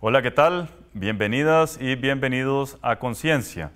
Hola, ¿qué tal? Bienvenidas y bienvenidos a Conciencia.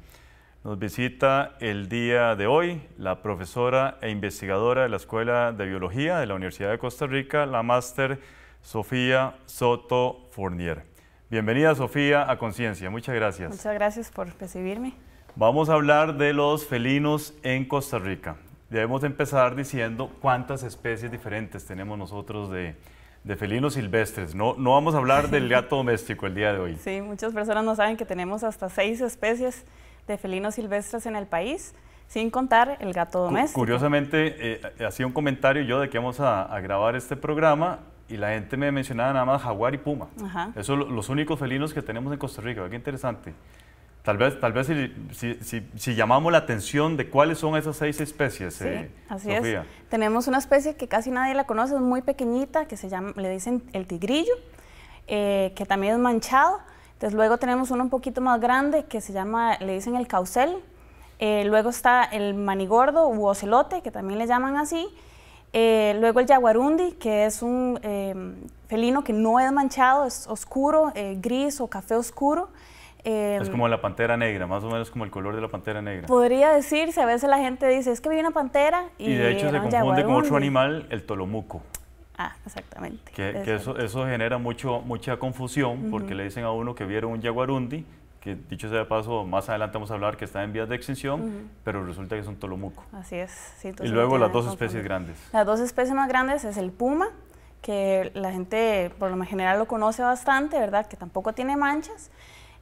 Nos visita el día de hoy la profesora e investigadora de la Escuela de Biología de la Universidad de Costa Rica, la máster Sofía Soto Fournier. Bienvenida Sofía a Conciencia, muchas gracias. Muchas gracias por recibirme. Vamos a hablar de los felinos en Costa Rica. Debemos empezar diciendo cuántas especies diferentes tenemos nosotros de, de felinos silvestres. No, no vamos a hablar del gato doméstico el día de hoy. Sí, muchas personas no saben que tenemos hasta seis especies de felinos silvestres en el país, sin contar el gato doméstico. Curiosamente, eh, hacía un comentario yo de que vamos a, grabar este programa y la gente me mencionaba nada más jaguar y puma. Esos son los únicos felinos que tenemos en Costa Rica, qué interesante. Tal vez, tal vez si, llamamos la atención de cuáles son esas seis especies. Sí, eh, así es. Tenemos una especie que casi nadie la conoce, es muy pequeñita, que se llama, le dicen el tigrillo, eh, que también es manchado. Entonces luego tenemos uno un poquito más grande que se llama, le dicen el caucel. Eh, luego está el manigordo u ocelote, que también le llaman así. luego el jaguarundi, que es un felino que no es manchado, es oscuro, gris o café oscuro es em, como la pantera negra, más o menos como el color de la pantera negra. Podría decirse, a veces la gente dice, es que vi una pantera y... Y de hecho se confunde con otro animal, el tolomuco. Ah, exactamente. Que, eso, eso, genera mucho, mucha confusión porque le dicen a uno que vieron un jaguarundi, que dicho sea de paso, más adelante vamos a hablar que está en vías de extinción, pero resulta que es un tolomuco. Así es. Sí, y luego las dos especies grandes. Las dos especies más grandes es el puma, que la gente por lo general lo conoce bastante, ¿verdad? Que tampoco tiene manchas.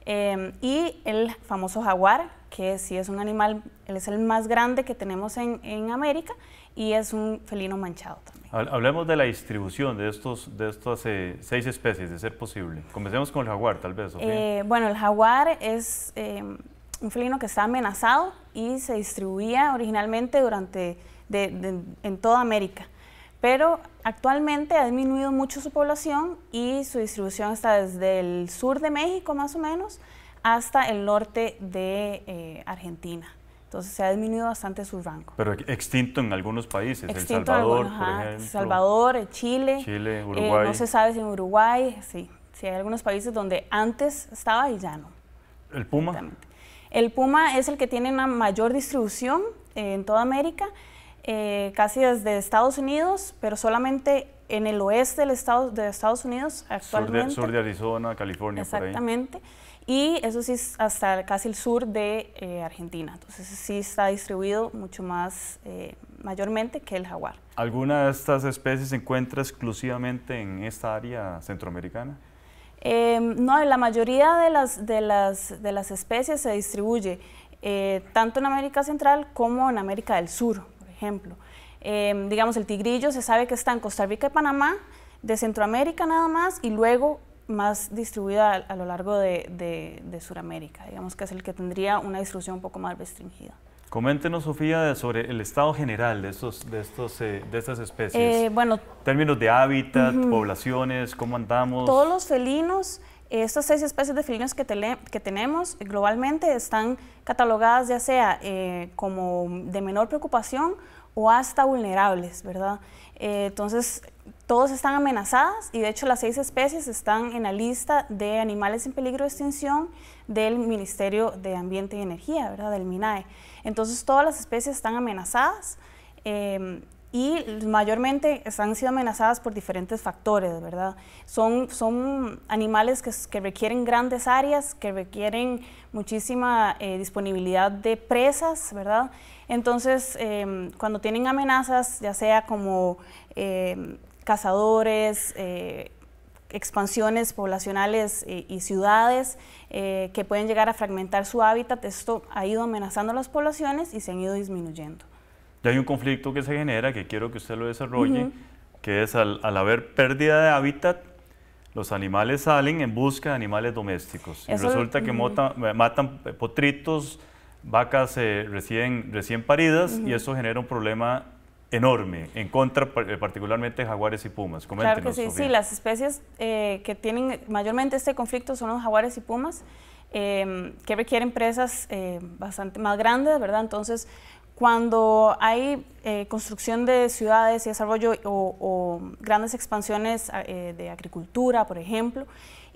Em, y el famoso jaguar, que sí es un animal, él es el más grande que tenemos en, en América y es un felino manchado también. Hablemos de la distribución de, estos, de estas eh, seis especies, de ser posible. Comencemos con el jaguar, tal vez. Eh, bueno, el jaguar es em, un felino que está amenazado y se distribuía originalmente durante en toda América pero actualmente ha disminuido mucho su población y su distribución está desde el sur de México más o menos hasta el norte de eh, Argentina. Entonces se ha disminuido bastante su rango. Pero extinto en algunos países, extinto El Salvador, por ejemplo. Salvador, eh, Chile. Chile, eh, Uruguay. no se sabe si en Uruguay, sí. Sí, hay algunos países donde antes estaba y ya no. ¿El puma? El puma es el que tiene una mayor distribución en toda América eh, casi desde Estados Unidos, pero solamente en el oeste del estado, de Estados Unidos actualmente. Sur de, Arizona, California, Exactamente. Por ahí. Y eso sí, hasta casi el sur de eh, Argentina. Entonces sí está distribuido mucho más eh, mayormente que el jaguar. ¿Alguna de estas especies se encuentra exclusivamente en esta área centroamericana? Em, no, la mayoría de las, de las, de las especies se distribuye tanto en América Central como en América del Sur ejemplo. Em, digamos, el tigrillo se sabe que está en Costa Rica y Panamá, de Centroamérica nada más, y luego más distribuida a, lo largo de, de, Sudamérica, digamos que es el que tendría una distribución un poco más restringida. Coméntenos, Sofía, sobre el estado general de, estos, de, estos, eh, de estas especies. Eh, bueno, términos de hábitat, poblaciones, cómo andamos. Todos los felinos estas seis especies de felinos que, tenemos globalmente están catalogadas ya sea eh, como de menor preocupación o hasta vulnerables, ¿verdad? Eh, entonces, todos están amenazadas y de hecho las seis especies están en la lista de animales en peligro de extinción del Ministerio de Ambiente y Energía, ¿verdad? Del MINAE. Entonces, todas las especies están amenazadas. Em, y mayormente han sido amenazadas por diferentes factores, ¿verdad? Son, son animales que, requieren grandes áreas, que requieren muchísima eh, disponibilidad de presas, ¿verdad? Entonces, em, cuando tienen amenazas, ya sea como em, cazadores, eh, expansiones poblacionales y, eh, y ciudades que pueden llegar a fragmentar su hábitat, esto ha ido amenazando las poblaciones y se han ido disminuyendo. Ya hay un conflicto que se genera, que quiero que usted lo desarrolle, que es al, haber pérdida de hábitat, los animales salen en busca de animales domésticos. y resulta que eh, matan eh, potritos, vacas eh, recién, recién paridas, y eso genera un problema enorme, en contra particularmente jaguares y pumas. claro que sí, sí, las especies que tienen mayormente este conflicto son los jaguares y pumas, que requieren presas bastante más grandes, ¿verdad? Entonces, cuando hay eh, construcción de ciudades y desarrollo o, grandes expansiones ah, eh, de agricultura, por ejemplo,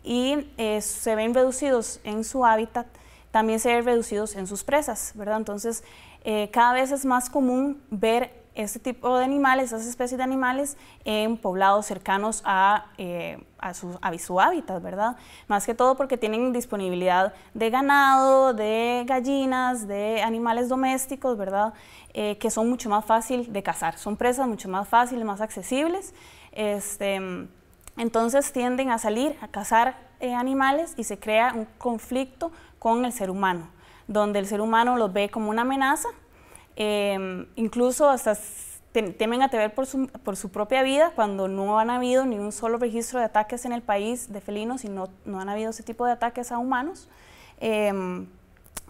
y eh, se ven reducidos en su hábitat, también se ven reducidos en sus presas, ¿verdad? Entonces, cada vez es más común ver este tipo de animales, esas especies de animales, en poblados cercanos a, eh, a, su, hábitat, ¿verdad? Más que todo porque tienen disponibilidad de ganado, de gallinas, de animales domésticos, ¿verdad? Eh, que son mucho más fácil de cazar, son presas mucho más fáciles, más accesibles. Este, entonces tienden a salir a cazar eh, animales y se crea un conflicto con el ser humano, donde el ser humano los ve como una amenaza Em, incluso hasta temen a temer por su, por su, propia vida cuando no han habido ni un solo registro de ataques en el país de felinos y no, no han habido ese tipo de ataques a humanos. Em,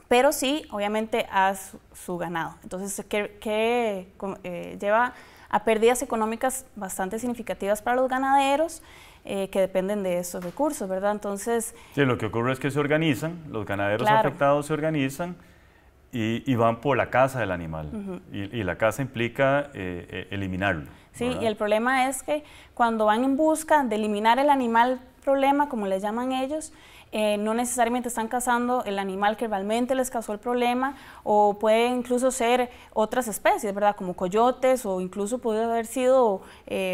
pero sí, obviamente, a su, ganado. Entonces, qué eh, lleva a pérdidas económicas bastante significativas para los ganaderos eh, que dependen de esos recursos, ¿verdad? Entonces... Sí, lo que ocurre es que se organizan, los ganaderos afectados se organizan y, van por la casa del animal. y, la casa implica eh, eh, eliminarlo. Sí, y el problema es que cuando van en busca de eliminar el animal problema, como les llaman ellos, eh, no necesariamente están cazando el animal que realmente les causó el problema o puede incluso ser otras especies, ¿verdad? Como coyotes o incluso puede haber sido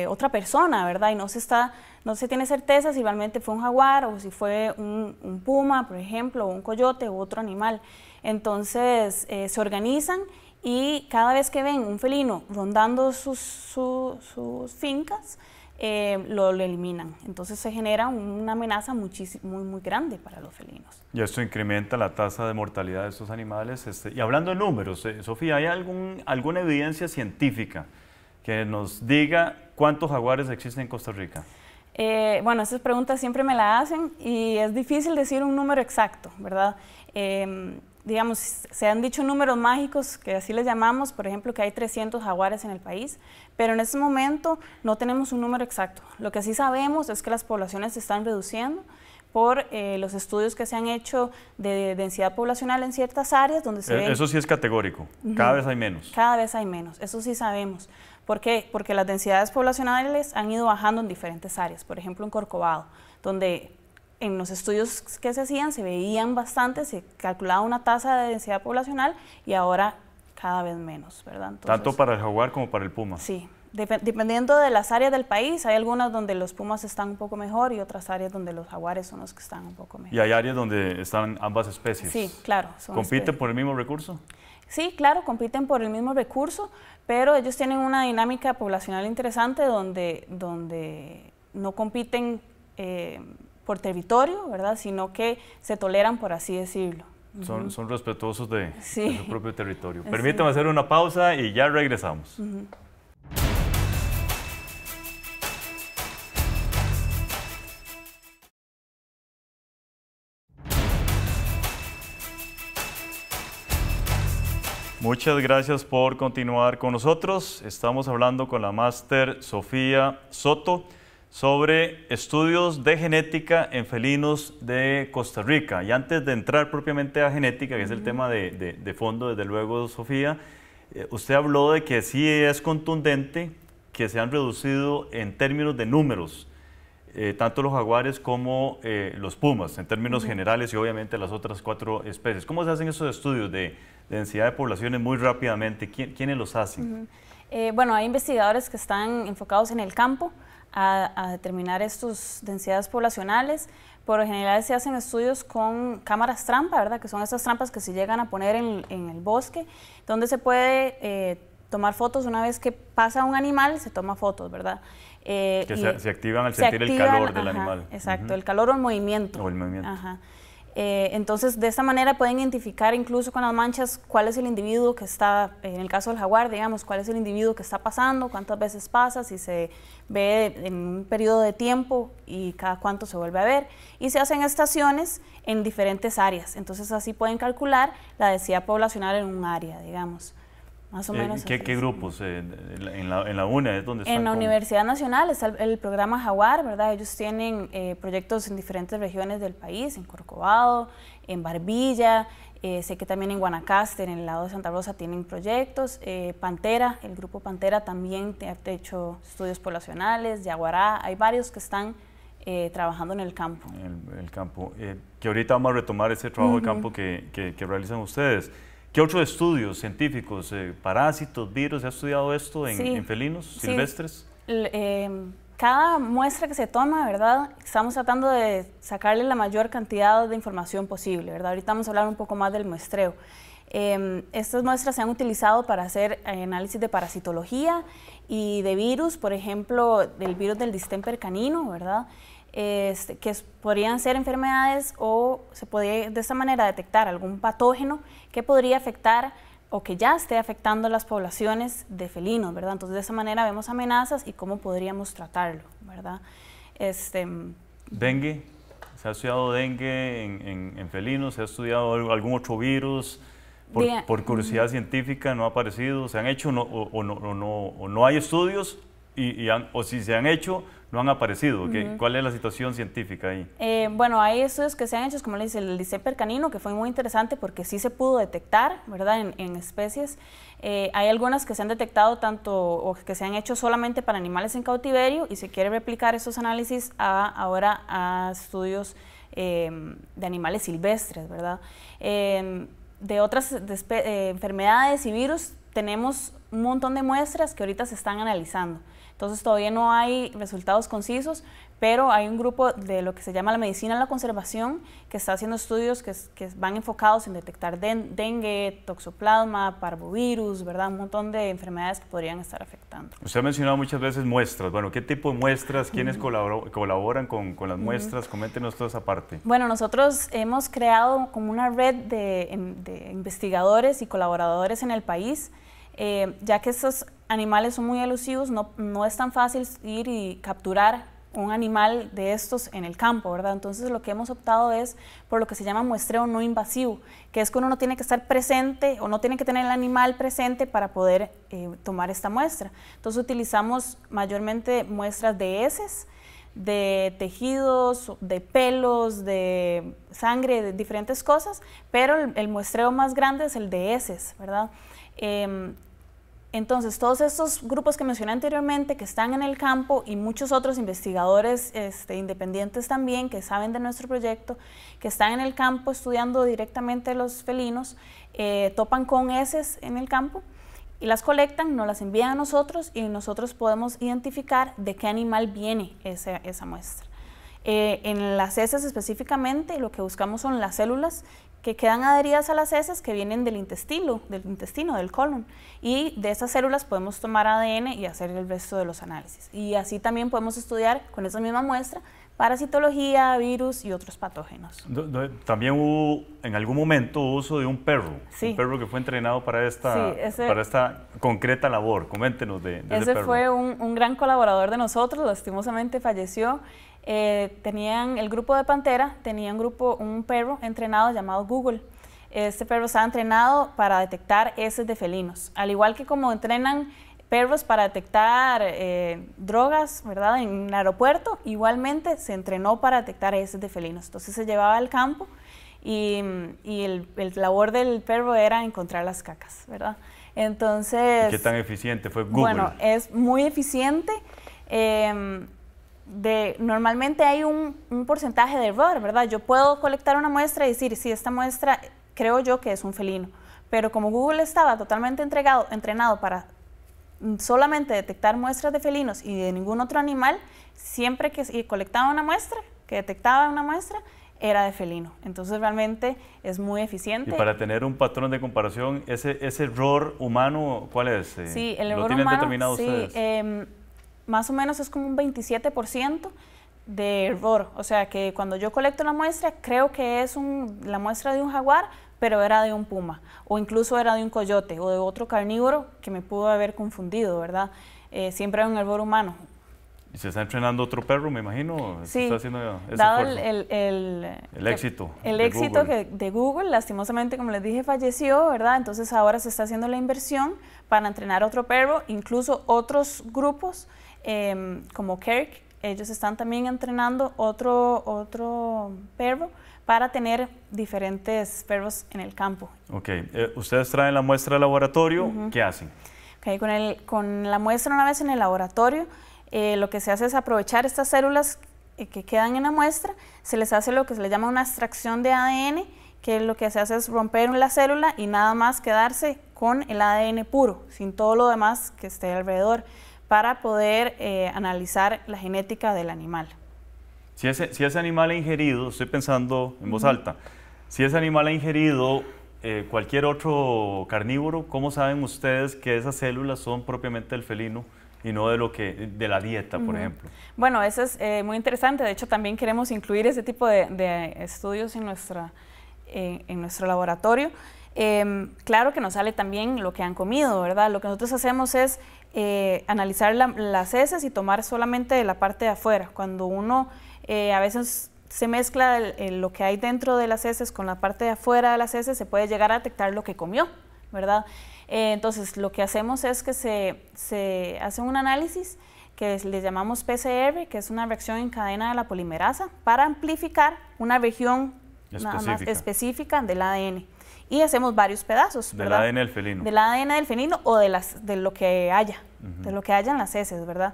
otra persona, ¿verdad? Y no se está, no se tiene certeza si realmente fue un jaguar o si fue un, un puma, por ejemplo, o un coyote u otro animal. Entonces eh, se organizan y cada vez que ven un felino rondando sus, sus fincas, eh, lo, lo, eliminan. Entonces se genera una amenaza muy, muy grande para los felinos. Y esto incrementa la tasa de mortalidad de estos animales. Este, y hablando de números, eh, Sofía, ¿hay algún, alguna evidencia científica que nos diga cuántos jaguares existen en Costa Rica? bueno, estas preguntas siempre me la hacen y es difícil decir un número exacto, ¿verdad? Em, digamos, se han dicho números mágicos, que así les llamamos, por ejemplo, que hay 300 jaguares en el país, pero en este momento no tenemos un número exacto. Lo que sí sabemos es que las poblaciones se están reduciendo por eh, los estudios que se han hecho de densidad poblacional en ciertas áreas donde se... E, eso sí es categórico, cada vez hay menos. Cada vez hay menos, eso sí sabemos. ¿Por qué? Porque las densidades poblacionales han ido bajando en diferentes áreas, por ejemplo en Corcovado, donde en los estudios que se hacían se veían bastante, se calculaba una tasa de densidad poblacional y ahora cada vez menos, ¿verdad? Tanto para el jaguar como para el puma. Sí, dependiendo de las áreas del país, hay algunas donde los pumas están un poco mejor y otras áreas donde los jaguares son los que están un poco mejor. ¿Y hay áreas donde están ambas especies? Sí, claro. ¿Compiten por el mismo recurso? Sí, claro, compiten por el mismo recurso, pero ellos tienen una dinámica poblacional interesante donde, donde no compiten... Eh, por territorio, ¿verdad? Sino que se toleran, por así decirlo. Son, respetuosos de, su propio territorio. Permítame hacer una pausa y ya regresamos. Muchas gracias por continuar con nosotros. Estamos hablando con la máster Sofía Soto sobre estudios de genética en felinos de Costa Rica. Y antes de entrar propiamente a genética, que es el tema de, de, fondo, desde luego, Sofía, eh, usted habló de que sí es contundente que se han reducido en términos de números, eh, tanto los jaguares como eh, los pumas, en términos generales y obviamente las otras cuatro especies. ¿Cómo se hacen esos estudios de, densidad de poblaciones muy rápidamente? ¿Quién, ¿Quiénes los hacen? bueno, hay investigadores que están enfocados en el campo, a, determinar estas densidades poblacionales. Por lo general se hacen estudios con cámaras trampa, ¿verdad? Que son estas trampas que se llegan a poner en, el bosque, donde se puede eh, tomar fotos una vez que pasa un animal, se toma fotos, ¿verdad? Eh, que se, activan al sentir el calor del animal. Exacto, el calor o el movimiento. O el movimiento. Eh, entonces, de esta manera pueden identificar incluso con las manchas cuál es el individuo que está, en el caso del jaguar, digamos, cuál es el individuo que está pasando, cuántas veces pasa, si se ve en un periodo de tiempo y cada cuánto se vuelve a ver. Y se hacen estaciones en diferentes áreas. Entonces, así pueden calcular la densidad poblacional en un área, digamos. Eh, ¿qué, grupos? Eh, en, la, ¿En UNA? Es donde en la Universidad Nacional está el, programa Jaguar, ¿verdad? Ellos tienen eh, proyectos en diferentes regiones del país, en Corcovado, en Barbilla, sé que también en Guanacaste, en el lado de Santa Rosa, tienen proyectos. Pantera, el grupo Pantera también te ha hecho estudios poblacionales, Jaguará, hay varios que están trabajando en el campo. El, el campo, que ahorita vamos a retomar ese trabajo de campo que realizan ustedes. ¿Qué otros estudios científicos, eh, parásitos, virus, se ha estudiado esto en, felinos silvestres? Em, cada muestra que se toma, ¿verdad? Estamos tratando de sacarle la mayor cantidad de información posible, ¿verdad? Ahorita vamos a hablar un poco más del muestreo. Em, estas muestras se han utilizado para hacer análisis de parasitología y de virus, por ejemplo, del virus del distemper canino, ¿verdad? Este, que podrían ser enfermedades o se podría de esta manera detectar algún patógeno que podría afectar o que ya esté afectando las poblaciones de felinos, ¿verdad? Entonces de esa manera vemos amenazas y cómo podríamos tratarlo, ¿verdad? Este, dengue, se ha estudiado dengue en, felinos, se ha estudiado algún otro virus, por, curiosidad científica no ha aparecido, se han hecho o, no, no, hay estudios y, o si se han hecho no han aparecido. ¿Cuál es la situación científica ahí? Eh, bueno, hay estudios que se han hecho, como le dice el Liceper canino, que fue muy interesante porque sí se pudo detectar, ¿verdad?, en, especies. Eh, hay algunas que se han detectado tanto o que se han hecho solamente para animales en cautiverio y se quiere replicar esos análisis ahora a estudios em, de animales silvestres, ¿verdad? Em, de otras eh, enfermedades y virus tenemos un montón de muestras que ahorita se están analizando. Entonces todavía no hay resultados concisos, pero hay un grupo de lo que se llama la medicina en la conservación que está haciendo estudios que, van enfocados en detectar dengue, toxoplasma, parvovirus, ¿verdad? Un montón de enfermedades que podrían estar afectando. Usted ha mencionado muchas veces muestras. Bueno, ¿qué tipo de muestras? ¿Quiénes colaboran con, las muestras? Coméntenos toda esa parte. Bueno, nosotros hemos creado como una red de em, investigadores y colaboradores en el país eh, ya que estos animales son muy elusivos, no, es tan fácil ir y capturar un animal de estos en el campo, ¿verdad? Entonces lo que hemos optado es por lo que se llama muestreo no invasivo, que es que uno no tiene que estar presente o no tiene que tener el animal presente para poder eh, tomar esta muestra. Entonces utilizamos mayormente muestras de heces, de tejidos, de pelos, de sangre, de diferentes cosas, pero el muestreo más grande es el de heces, ¿verdad? Em, entonces, todos estos grupos que mencioné anteriormente, que están en el campo y muchos otros investigadores este, independientes también, que saben de nuestro proyecto, que están en el campo estudiando directamente los felinos, eh, topan con heces en el campo y las colectan, nos las envían a nosotros y nosotros podemos identificar de qué animal viene esa, muestra. Eh, en las heces específicamente lo que buscamos son las células que quedan adheridas a las heces que vienen del intestino, del intestino, del colon. Y de esas células podemos tomar ADN y hacer el resto de los análisis. Y así también podemos estudiar con esa misma muestra parasitología, virus y otros patógenos. También hubo en algún momento uso de un perro, un perro que fue entrenado para esta, para esta concreta labor. Coméntenos de, de ese, fue un, gran colaborador de nosotros, lastimosamente falleció. Eh, tenían el grupo de Pantera, tenían un grupo, un perro entrenado llamado Google. Este perro ha entrenado para detectar heces de felinos, al igual que como entrenan perros para detectar eh, drogas, ¿verdad? En un aeropuerto, igualmente se entrenó para detectar heces de felinos. Entonces se llevaba al campo y, y el, labor del perro era encontrar las cacas, ¿verdad? Entonces... ¿Qué tan eficiente fue Google? Bueno, es muy eficiente. Em, de, normalmente hay un, porcentaje de error, ¿verdad? Yo puedo colectar una muestra y decir, sí, esta muestra creo yo que es un felino, pero como Google estaba totalmente entregado, entrenado para Mm, solamente detectar muestras de felinos y de ningún otro animal, siempre que colectaba una muestra, que detectaba una muestra, era de felino. Entonces realmente es muy eficiente. Y para tener un patrón de comparación, ese, error humano, ¿cuál es? Eh, sí, el error humano, sí, em, más o menos es como un 27% de error, o sea que cuando yo colecto la muestra, creo que es la muestra de un jaguar, pero era de un puma, o incluso era de un coyote o de otro carnívoro que me pudo haber confundido, ¿verdad? Eh, siempre era un árbol humano. ¿Y se está entrenando otro perro, me imagino? Sí, dado el, éxito. El éxito de Google, lastimosamente, como les dije, falleció, ¿verdad? Entonces ahora se está haciendo la inversión para entrenar otro perro, incluso otros grupos em, como Kirk, ellos están también entrenando otro, otro perro para tener diferentes perros en el campo. Ok, eh, ustedes traen la muestra al laboratorio, ¿qué hacen? Okay, con, la muestra una vez en el laboratorio, eh, lo que se hace es aprovechar estas células eh, que quedan en la muestra, se les hace lo que se le llama una extracción de ADN, que lo que se hace es romper la célula y nada más quedarse con el ADN puro, sin todo lo demás que esté alrededor, para poder analizar la genética del animal. Si ese, animal ha ingerido, estoy pensando en voz alta, si ese animal ha ingerido eh, cualquier otro carnívoro, ¿cómo saben ustedes que esas células son propiamente del felino? y no de lo que de la dieta, por ejemplo. Bueno, eso es eh, muy interesante. De hecho, también queremos incluir ese tipo de, estudios en, nuestra, eh, en nuestro laboratorio. Em, claro que nos sale también lo que han comido, ¿verdad? Lo que nosotros hacemos es analizar las heces y tomar solamente la parte de afuera. Cuando uno eh, a veces se mezcla lo que hay dentro de las heces con la parte de afuera de las heces, se puede llegar a detectar lo que comió, ¿verdad? Eh, entonces, lo que hacemos es que se, hace un análisis que le llamamos PCR, que es una reacción en cadena de la polimerasa, para amplificar una región específica, más específica del ADN. Y hacemos varios pedazos. Del la ADN del felino. Del ADN del felino o de, las, de lo que haya, de lo que haya en las heces, ¿verdad?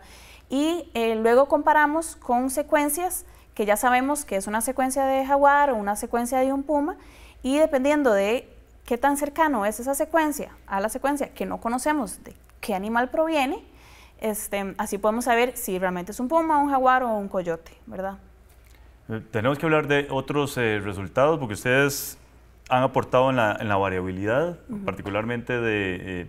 y eh, luego comparamos con secuencias que ya sabemos que es una secuencia de jaguar o una secuencia de un puma y dependiendo de qué tan cercano es esa secuencia a la secuencia que no conocemos de qué animal proviene, este, así podemos saber si realmente es un puma, un jaguar o un coyote, ¿verdad? Eh, tenemos que hablar de otros eh, resultados porque ustedes han aportado en la, en la variabilidad, particularmente de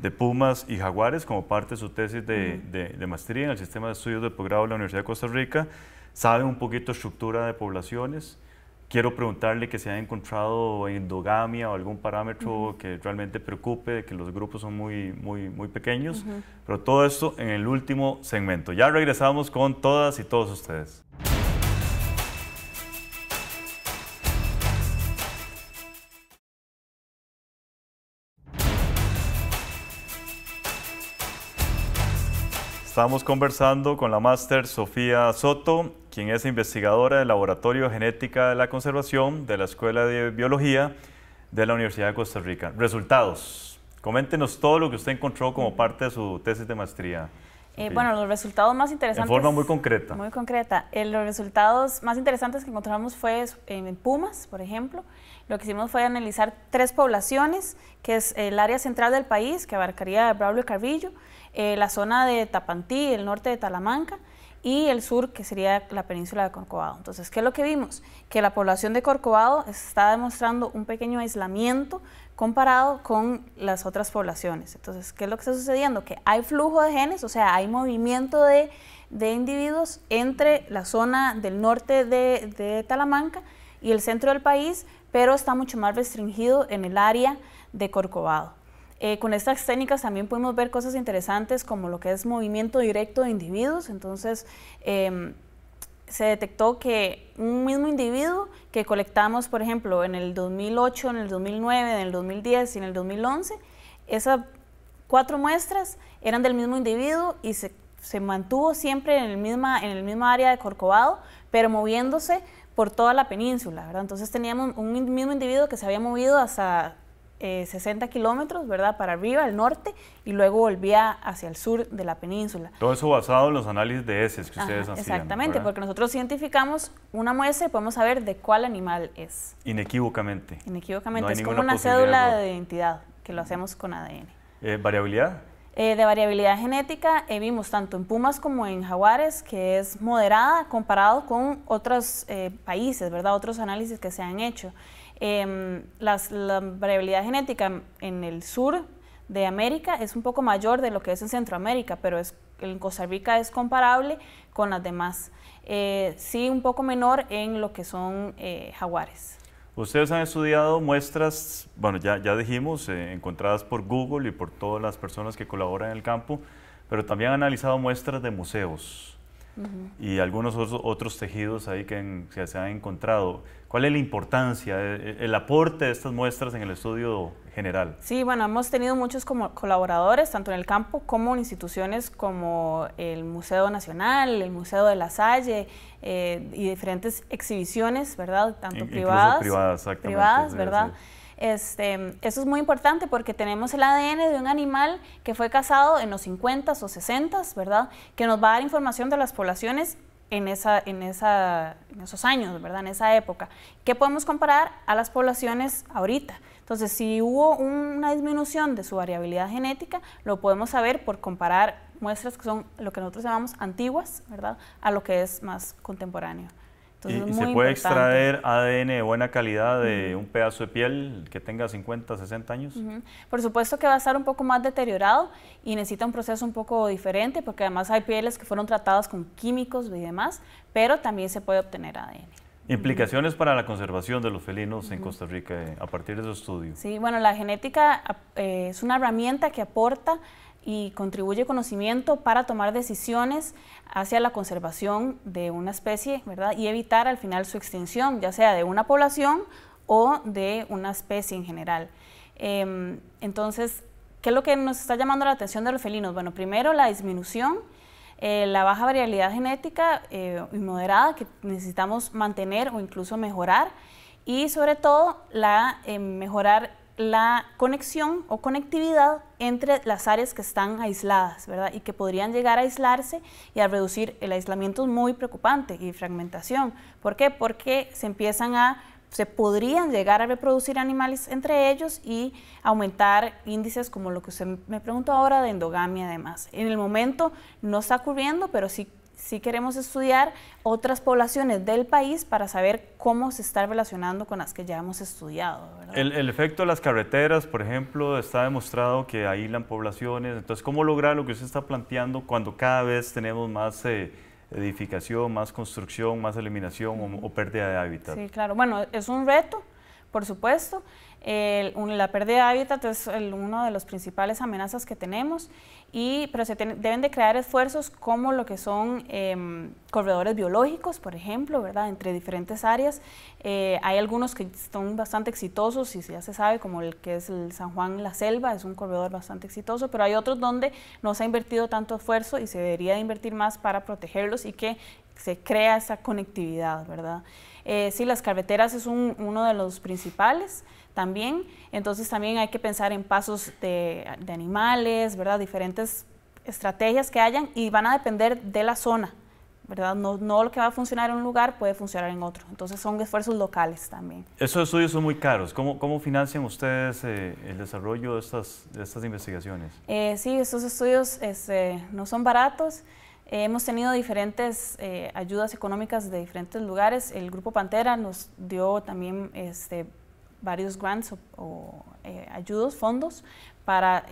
de Pumas y Jaguares como parte de su tesis de, maestría en el sistema de estudios de posgrado de la Universidad de Costa Rica. Sabe un poquito estructura de poblaciones. Quiero preguntarle que se ha encontrado endogamia o algún parámetro que realmente preocupe, de que los grupos son muy, muy, muy pequeños. Pero todo esto en el último segmento. Ya regresamos con todas y todos ustedes. Estamos conversando con la máster Sofía Soto, quien es investigadora del Laboratorio de Genética de la Conservación de la Escuela de Biología de la Universidad de Costa Rica. Resultados. Coméntenos todo lo que usted encontró como mm. parte de su tesis de maestría. Eh, bueno, los resultados más interesantes... De forma muy concreta. Muy concreta. Eh, los resultados más interesantes que encontramos fue en Pumas, por ejemplo. Lo que hicimos fue analizar tres poblaciones, que es el área central del país, que abarcaría Braulio Carrillo, eh, la zona de Tapantí, el norte de Talamanca y el sur, que sería la península de Corcovado. Entonces, ¿qué es lo que vimos? Que la población de Corcovado está demostrando un pequeño aislamiento comparado con las otras poblaciones. Entonces, ¿qué es lo que está sucediendo? Que hay flujo de genes, o sea, hay movimiento de, individuos entre la zona del norte de, de Talamanca y el centro del país, pero está mucho más restringido en el área de Corcovado. Eh, con estas técnicas también podemos ver cosas interesantes como lo que es movimiento directo de individuos. Entonces, em, se detectó que un mismo individuo que colectamos, por ejemplo, en el 2008, en el 2009, en el 2010 y en el 2011, esas cuatro muestras eran del mismo individuo y se, mantuvo siempre en el, misma, en el mismo área de Corcovado, pero moviéndose por toda la península, Entonces teníamos un mismo individuo que se había movido hasta 60 eh, kilómetros, ¿verdad? Para arriba, al norte, y luego volvía hacia el sur de la península. Todo eso basado en los análisis de heces que ustedes han Exactamente, porque nosotros identificamos una muestra y podemos saber de cuál animal es. Inequívocamente. Inequívocamente, es como una cédula de identidad que lo hacemos con ADN. Eh, ¿Variabilidad? Eh, de variabilidad genética vimos tanto en pumas como en jaguares que es moderada comparado con otros países, ¿verdad? Otros análisis que se han hecho. Em, la variabilidad genética en el sur de América es un poco mayor de lo que es en Centroamérica, pero es, en Costa Rica es comparable con las demás. Eh, sí, un poco menor en lo que son eh, jaguares. Ustedes han estudiado muestras, bueno, ya, ya dijimos, eh, encontradas por Google y por todas las personas que colaboran en el campo, pero también han analizado muestras de museos y algunos otros tejidos ahí que, se han encontrado. ¿Cuál es la importancia, eh, eh, el, aporte de estas muestras en el estudio general? Sí, bueno, hemos tenido muchos como colaboradores, tanto en el campo como en instituciones como el Museo Nacional, el Museo de la Salle eh, y diferentes exhibiciones, ¿verdad? Tanto privadas, privadas, ¿verdad? Este, eso es muy importante porque tenemos el ADN de un animal que fue cazado en los 50s o 60s, ¿verdad? Que nos va a dar información de las poblaciones en, esos años, ¿verdad? En esa época. ¿Qué podemos comparar a las poblaciones ahorita? Entonces, si hubo una disminución de su variabilidad genética, lo podemos saber por comparar muestras que son lo que nosotros llamamos antiguas, ¿verdad? A lo que es más contemporáneo y, se puede extraer ADN de buena calidad de un pedazo de piel que tenga 50, 60 años. Por supuesto que va a estar un poco más deteriorado y necesita un proceso un poco diferente porque además hay pieles que fueron tratadas con químicos y demás, pero también se puede obtener ADN. Implicaciones para la conservación de los felinos en Costa Rica eh, a partir de su estudio. Sí, bueno, la genética eh, es una herramienta que aporta y contribuye conocimiento para tomar decisiones hacia la conservación de una especie, ¿verdad? Y evitar al final su extinción, ya sea de una población o de una especie en general. Em, entonces, ¿qué es lo que nos está llamando la atención de los felinos? Bueno, primero la disminución, eh, la baja variabilidad genética eh, y moderada que necesitamos mantener o incluso mejorar y sobre todo la, em, mejorar la conexión o conectividad entre las áreas que están aisladas, ¿verdad? Y que podrían llegar a aislarse y a reducir el aislamiento es muy preocupante y fragmentación. ¿Por qué? Porque se empiezan a se podrían llegar a reproducir animales entre ellos y aumentar índices como lo que usted me preguntó ahora de endogamia además. En el momento no está ocurriendo, pero sí si queremos estudiar otras poblaciones del país para saber cómo se están relacionando con las que ya hemos estudiado. El, efecto de las carreteras, por ejemplo, está demostrado que aíslan poblaciones. Entonces, ¿cómo lograr lo que usted está planteando cuando cada vez tenemos más... Eh, edificación, más construcción, más eliminación o pérdida de hábitat. Sí, claro. Bueno, es un reto, por supuesto, la pérdida de hábitat es una de las principales amenazas que tenemos, y, pero se deben de crear esfuerzos como lo que son em, corredores biológicos, por ejemplo, ¿verdad? entre diferentes áreas. Eh, hay algunos que son bastante exitosos y ya se sabe, como el que es el San Juan La Selva, es un corredor bastante exitoso, pero hay otros donde no se ha invertido tanto esfuerzo y se debería de invertir más para protegerlos y que se crea esa conectividad, ¿verdad? Eh, sí, las carreteras es uno de los principales también. Entonces también hay que pensar en pasos de, animales, ¿verdad? Diferentes estrategias que hayan y van a depender de la zona. ¿verdad? No, no, lo que va a funcionar en un lugar puede funcionar en otro. Entonces son esfuerzos locales también. Esos estudios son muy caros. ¿Cómo, financian ustedes eh, el desarrollo de estas, investigaciones? Eh, sí, estos estudios este, no son baratos. Eh, hemos tenido diferentes eh, ayudas económicas de diferentes lugares. El Grupo Pantera nos dio también este, varios grants o, eh, ayudos, fondos para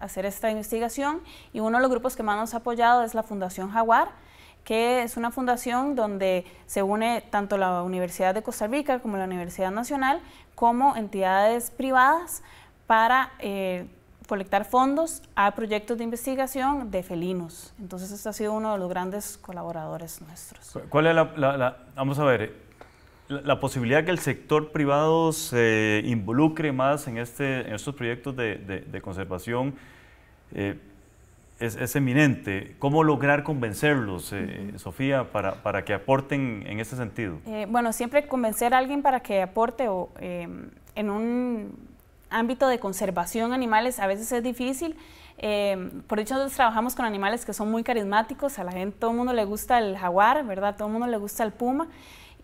hacer esta investigación. Y uno de los grupos que más nos ha apoyado es la Fundación Jaguar que es una fundación donde se une tanto la Universidad de Costa Rica como la Universidad Nacional como entidades privadas para colectar fondos a proyectos de investigación de felinos. Entonces, este ha sido uno de los grandes colaboradores nuestros. ¿Cuál es la, vamos a ver, la, posibilidad que el sector privado se involucre más en, este, en estos proyectos de, de, conservación? Eh, es, es, eminente. ¿Cómo lograr convencerlos, eh, Sofía, para, para, que aporten en ese sentido? Eh, bueno, siempre convencer a alguien para que aporte o, en un ámbito de conservación animales a veces es difícil. Em, por hecho nosotros trabajamos con animales que son muy carismáticos, a la gente, todo el mundo le gusta el jaguar, ¿verdad? Todo el mundo le gusta el puma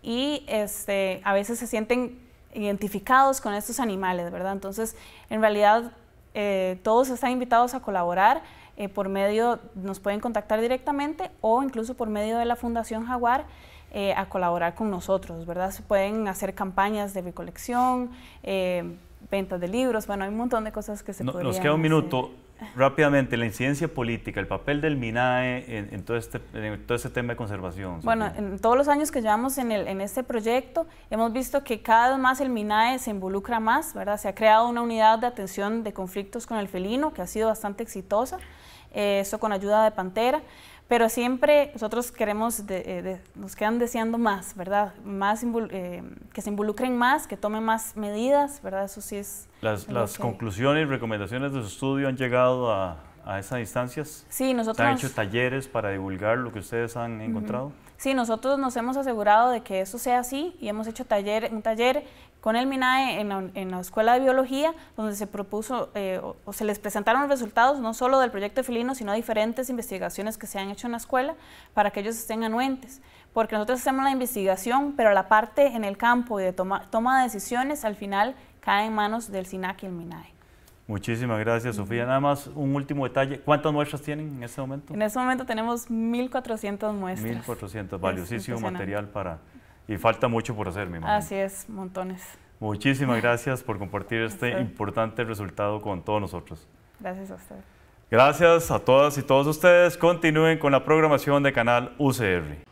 y este, a veces se sienten identificados con estos animales, ¿verdad? Entonces, en realidad, eh, todos están invitados a colaborar. Eh, por medio, nos pueden contactar directamente o incluso por medio de la Fundación Jaguar. Eh, a colaborar con nosotros, ¿verdad? Se pueden hacer campañas de recolección, ventas de libros, bueno, hay un montón de cosas que se Nos queda un minuto. Rápidamente, la incidencia política, el papel del MINAE en, todo, este, todo este tema de conservación. Bueno, en todos los años que llevamos en, el, en este proyecto, hemos visto que cada vez más el MINAE se involucra más, ¿verdad? Se ha creado una unidad de atención de conflictos con el felino, que ha sido bastante exitosa, eh, eso con ayuda de Pantera pero siempre nosotros queremos, eh, nos quedan deseando más, ¿verdad? Más eh, que se involucren más, que tomen más medidas, ¿verdad? Eso sí es. ¿Las, conclusiones y recomendaciones de su estudio han llegado a, esas instancias? Sí, nosotros. ¿Han hecho talleres para divulgar lo que ustedes han encontrado? Sí, nosotros nos hemos asegurado de que eso sea así y hemos hecho taller, un taller con el MINAE en la, Escuela de Biología, donde se propuso eh, o, se les presentaron resultados no solo del proyecto de felino, sino diferentes investigaciones que se han hecho en la escuela para que ellos estén anuentes. Porque nosotros hacemos la investigación, pero la parte en el campo y de toma, toma de decisiones al final cae en manos del SINAC y el MINAE. Muchísimas gracias, Sofía. Nada más un último detalle. ¿Cuántas muestras tienen en este momento? En este momento tenemos 1.400 muestras. 1.400, valiosísimo material para... Y falta mucho por hacer, mi mamá. Así es, montones. Muchísimas gracias por compartir este importante resultado con todos nosotros. Gracias a usted. Gracias a todas y todos ustedes. Continúen con la programación de Canal UCR.